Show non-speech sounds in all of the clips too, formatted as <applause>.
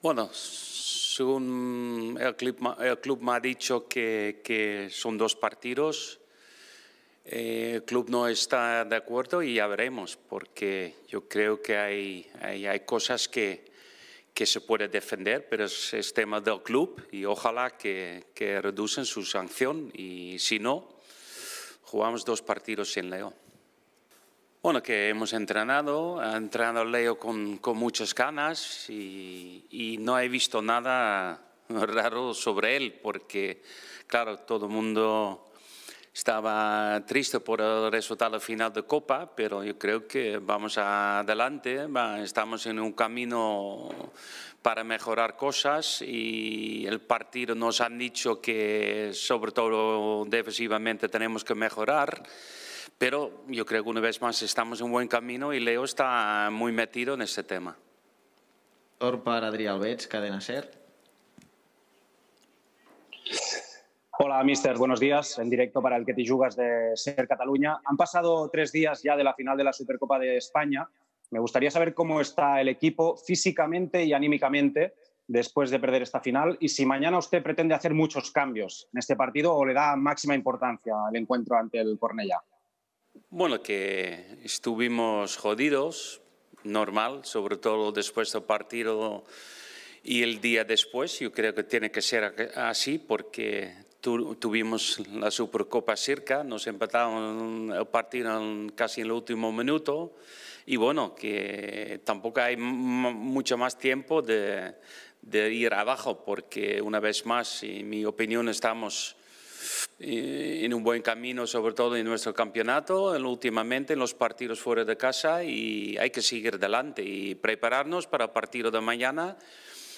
Bueno, según el club, me ha dicho que, son dos partidos. Eh, el club no está de acuerdo y ya veremos, porque yo creo que hay, hay, cosas que, que se puede defender, pero es, tema del club y ojalá que, que reducen su sanción y si no, jugamos dos partidos en León. Bueno, que hemos entrenado, ha entrenado Leo con, muchas ganas y, no he visto nada <laughs> raro sobre él, porque, claro, todo el mundo estaba triste por el resultado final de Copa, pero yo creo que vamos adelante, estamos en un camino para mejorar cosas y el partido nos han dicho que sobre todo defensivamente tenemos que mejorar. Pero yo creo que una vez más estamos en buen camino y Leo está muy metido en este tema. para Adrià Alves Cadena Ser. Hola, mister. Buenos días. En directo para el que te jugas de Ser Cataluña. Han pasado tres días ya de la final de la Supercopa de España. Me gustaría saber cómo está el equipo físicamente y anímicamente después de perder esta final y si mañana usted pretende hacer muchos cambios en este partido o le da máxima importancia al encuentro ante el Cornellá. Bueno, que estuvimos jodidos, normal, sobre todo después del partido y el día después. Yo creo que tiene que ser así porque tuvimos la Supercopa cerca, nos empataron el partido casi en el último minuto y bueno, que tampoco hay mucho más tiempo de, de ir abajo porque una vez más, en mi opinión, estamos en un buen camino, sobre todo en nuestro campeonato, últimamente en los partidos fuera de casa y hay que seguir adelante y prepararnos para el partido de mañana.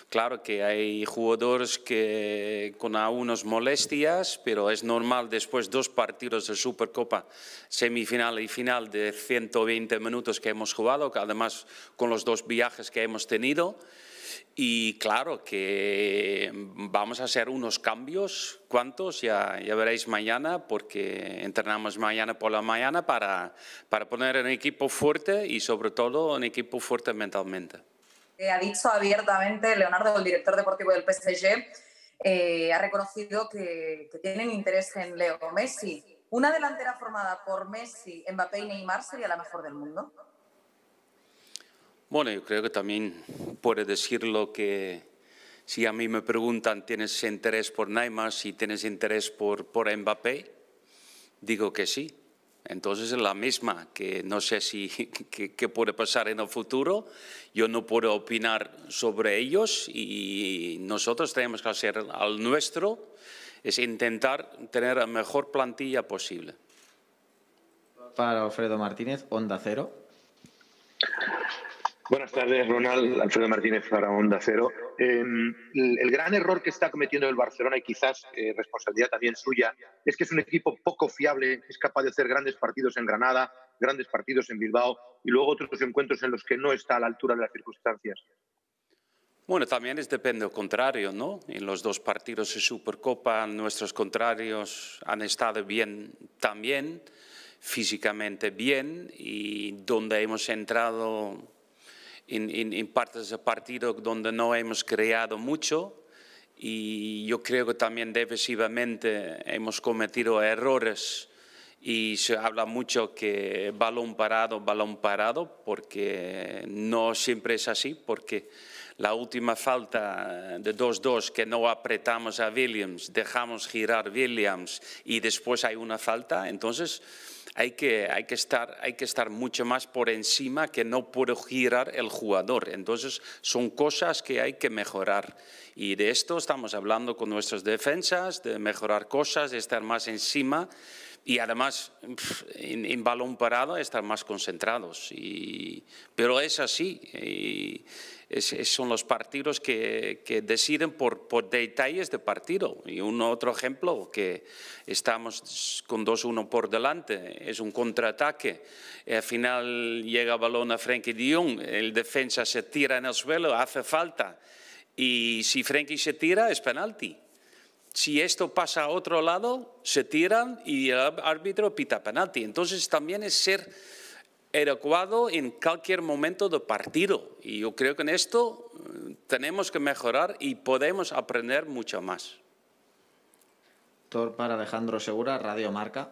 Claro que hay jugadores que con algunas molestias, pero es normal después dos partidos de Supercopa, semifinal y final de 120 minutos que hemos jugado, además con los dos viajes que hemos tenido. Y claro que vamos a hacer unos cambios, ¿cuántos? Ya, ya veréis mañana, porque entrenamos mañana por la mañana para, para poner un equipo fuerte y sobre todo un equipo fuerte mentalmente. Eh, ha dicho abiertamente Leonardo, el director deportivo del PSG, eh, ha reconocido que, que tienen interés en Leo Messi. Una delantera formada por Messi, Mbappé y Neymar sería la mejor del mundo. Bueno, yo creo que también puede decir lo que si a mí me preguntan, ¿tienes interés por Neymar? Si tienes interés por, por Mbappé, digo que sí. Entonces es la misma, que no sé si <laughs> qué puede pasar en el futuro. Yo no puedo opinar sobre ellos y nosotros tenemos que hacer al nuestro, es intentar tener la mejor plantilla posible. Para Alfredo Martínez, Onda Cero. Buenas tardes, Ronald. Alfredo Martínez para Onda Cero. Em, el gran error que está cometiendo el Barcelona, y quizás eh, responsabilidad también suya, es que es un equipo poco fiable, es capaz de hacer grandes partidos en Granada, grandes partidos en Bilbao y luego otros encuentros en los que no está a la altura de las circunstancias. Bueno, también es depende del contrario, ¿no? En los dos partidos de Supercopa nuestros contrarios han estado bien también, físicamente bien, y donde hemos entrado en, partes de partido donde no hemos creado mucho y yo creo que también defensivamente hemos cometido errores y se habla mucho que balón parado, balón parado, porque no siempre es así, porque la última falta de 2-2 que no apretamos a Williams, dejamos girar Williams y después hay una falta, entonces hay que, estar, estar mucho más por encima que no puede girar el jugador. Entonces, son cosas que hay que mejorar. Y de esto estamos hablando con nuestras defensas, de mejorar cosas, de estar más encima y además en, balón parado están más concentrados. Y, pero es así, son los partidos que, deciden por, por, detalles de partido. Y un otro ejemplo que estamos con 2-1 por delante, es un contraataque, al final llega balón a Frenkie de Jong, el defensa se tira en el suelo, hace falta. Y si Frenkie se tira, es penalti. Si esto pasa a otro lado, se tiran y el árbitro pita penalti. Entonces también es ser adecuado en cualquier momento del partido. Y yo creo que en esto eh, tenemos que mejorar y podemos aprender mucho más. Tor para Alejandro Segura, Radio Marca.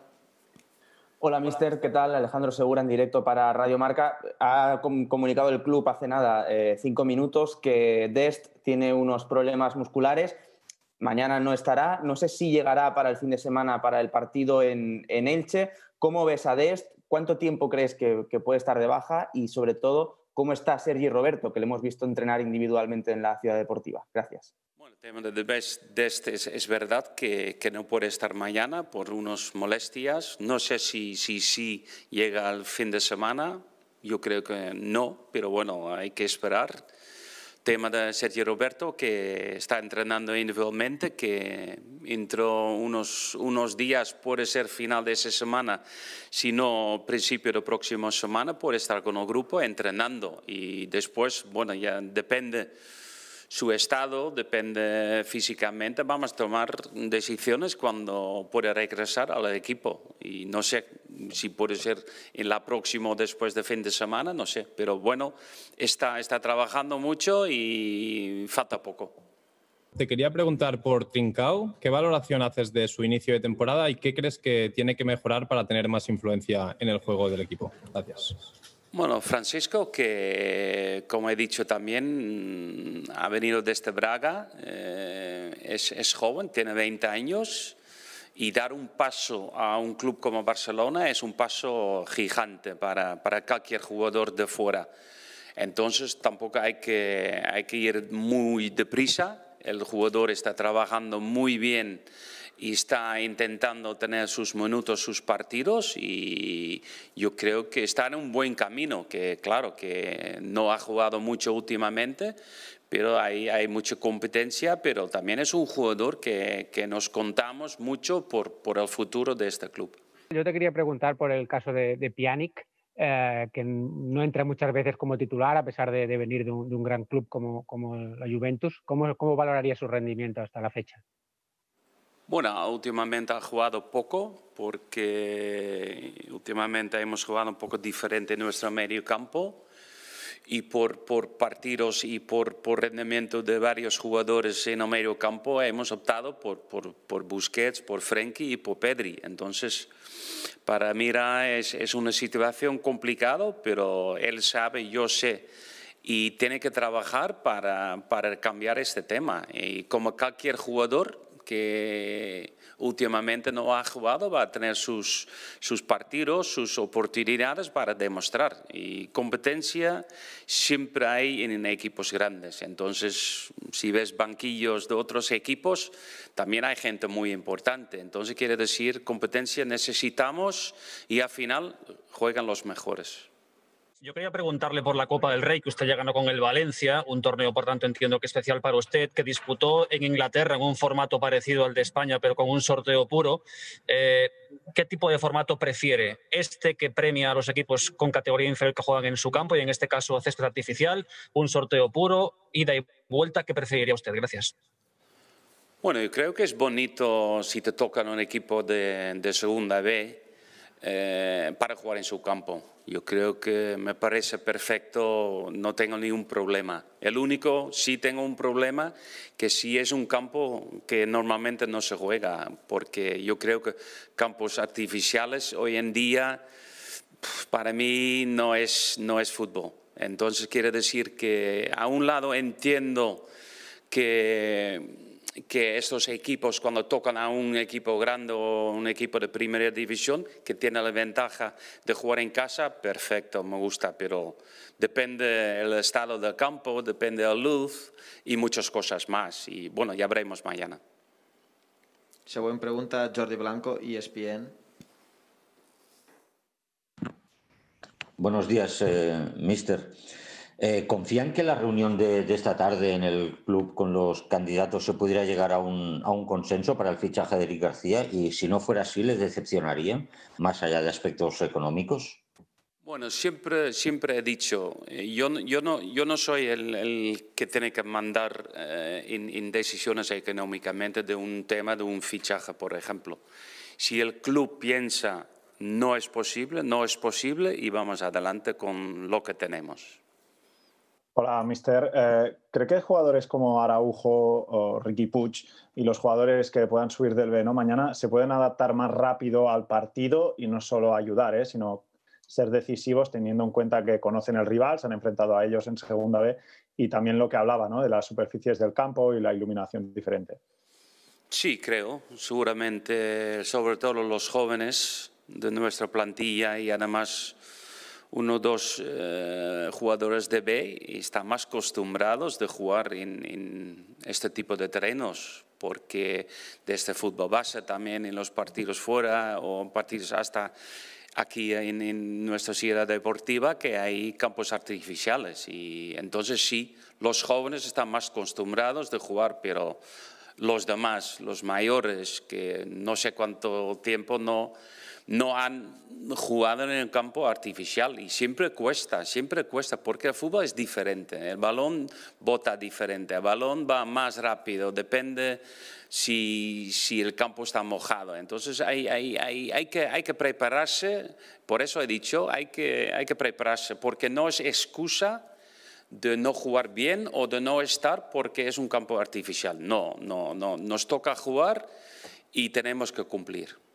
Hola, mister. ¿Qué tal? Alejandro Segura en directo para Radio Marca. Ha comunicado el club hace nada, eh, cinco minutos, que Dest tiene unos problemas musculares mañana no estará. No sé si llegará para el fin de semana, para el partido en, en Elche. ¿Cómo ves a Dest? ¿Cuánto tiempo crees que, puede estar de baja? Y sobre todo, ¿cómo está Sergi Roberto, que le hemos visto entrenar individualmente en la Ciudad Deportiva? Gracias. Bueno, el tema de Dest, es, es, verdad que, que, no puede estar mañana por unas molestias. No sé si, si, si llega al fin de semana. Yo creo que no, pero bueno, hay que esperar tema de Sergio Roberto, que está entrenando individualmente, que entró unos, unos días, puede ser final de esa semana, si no principio de la próxima semana, puede estar con el grupo entrenando y después, bueno, ya depende su estado depende físicamente, vamos a tomar decisiones cuando pueda regresar al equipo. Y no sé si puede ser en la próxima o después de fin de semana, no sé. Pero bueno, está, está trabajando mucho y falta poco. Te quería preguntar por Trincao, ¿qué valoración haces de su inicio de temporada y qué crees que tiene que mejorar para tener más influencia en el juego del equipo? Gracias. Bueno, Francisco, que como he dicho también, ha venido desde este Braga, eh, es, joven, tiene 20 años y dar un paso a un club como Barcelona es un paso gigante para, para cualquier jugador de fuera. Entonces tampoco hay que, hay que ir muy deprisa, el jugador está trabajando muy bien y está intentando tener sus minutos, sus partidos y yo creo que está en un buen camino, que claro que no ha jugado mucho últimamente, pero ahí hay mucha competencia, pero también es un jugador que, nos contamos mucho por, por, el futuro de este club. Yo te quería preguntar por el caso de, de Pjanic, eh, que no entra muchas veces como titular a pesar de, venir de un, gran club como, como la Juventus. ¿Cómo valoraría su rendimiento hasta la fecha? Bueno, últimamente ha jugado poco porque últimamente hemos jugado un poco diferente en nuestro medio campo y por, partidos y por, rendimiento de varios jugadores en el medio campo hemos optado por, Busquets, por Frenkie y por Pedri. Entonces, para Mira es, una situación complicada, pero él sabe, yo sé y tiene que trabajar para cambiar este tema. Y como cualquier jugador, que últimamente no ha jugado, va a tener sus, partidos, sus oportunidades para demostrar. Y competencia siempre hay en equipos grandes. Entonces, si ves banquillos de otros equipos, también hay gente muy importante. Entonces, quiere decir, competencia necesitamos y al final juegan los mejores. Yo quería preguntarle por la Copa del Rey que usted ya ganó con el Valencia, un torneo por tanto entiendo que especial para usted, que disputó en Inglaterra en un formato parecido al de España, pero con un sorteo puro. Eh, ¿Qué tipo de formato prefiere? ¿Este que premia a los equipos con categoría inferior que juegan en su campo y en este caso a césped artificial, un sorteo puro, ida y vuelta? ¿Qué preferiría usted? Gracias. Bueno, yo creo que es bonito si te tocan un equipo de segunda B eh, para jugar en su campo. Yo creo que me parece perfecto, no tengo ningún problema. El único, sí tengo un problema, que si es un campo que normalmente no se juega, porque yo creo que campos artificiales hoy en día para mí no es, no es fútbol. Entonces quiere decir que a un lado entiendo que que estos equipos, cuando tocan a un equipo grande o un equipo de primera división, que tiene la ventaja de jugar en casa, perfecto, me gusta, pero depende el estado del campo, depende la luz y muchas cosas más. Y bueno, ya veremos mañana. según pregunta, Jordi Blanco, ESPN. Buenos días, eh, mister. Eh, ¿Confían que la reunión de, esta tarde en el club con los candidatos se pudiera llegar a un, consenso para el fichaje de Eric García? Y si no fuera así, ¿les decepcionaría, más allá de aspectos económicos? Bueno, siempre, siempre he dicho, eh, yo, yo, no, yo no soy el, que tiene que mandar eh, decisiones económicamente de un tema, de un fichaje, por ejemplo. Si el club piensa no es posible, no es posible y vamos adelante con lo que tenemos. Hola, mister. Creo eh, ¿Cree que jugadores como Araujo o Ricky Puch y los jugadores que puedan subir del B ¿no? mañana se pueden adaptar más rápido al partido y no solo ayudar, eh, sino ser decisivos teniendo en cuenta que conocen el rival, se han enfrentado a ellos en segunda B y también lo que hablaba ¿no? de las superficies del campo y la iluminación diferente? Sí, creo. Seguramente, sobre todo los jóvenes de nuestra plantilla y además uno o dos eh, jugadores de B están más acostumbrados de jugar en, este tipo de terrenos, porque de este fútbol base también en los partidos fuera o partidos hasta aquí en, en nuestra ciudad deportiva, que hay campos artificiales. Y entonces sí, los jóvenes están más acostumbrados de jugar, pero los demás, los mayores, que no sé cuánto tiempo no no han jugado en el campo artificial y siempre cuesta, siempre cuesta, porque el fútbol es diferente, el balón bota diferente, el balón va más rápido, depende si, el campo está mojado. Entonces hay, hay, que, hay que prepararse, por eso he dicho, hay que, hay que prepararse, porque no es excusa de no jugar bien o de no estar porque es un campo artificial. No, no, no, nos toca jugar y tenemos que cumplir.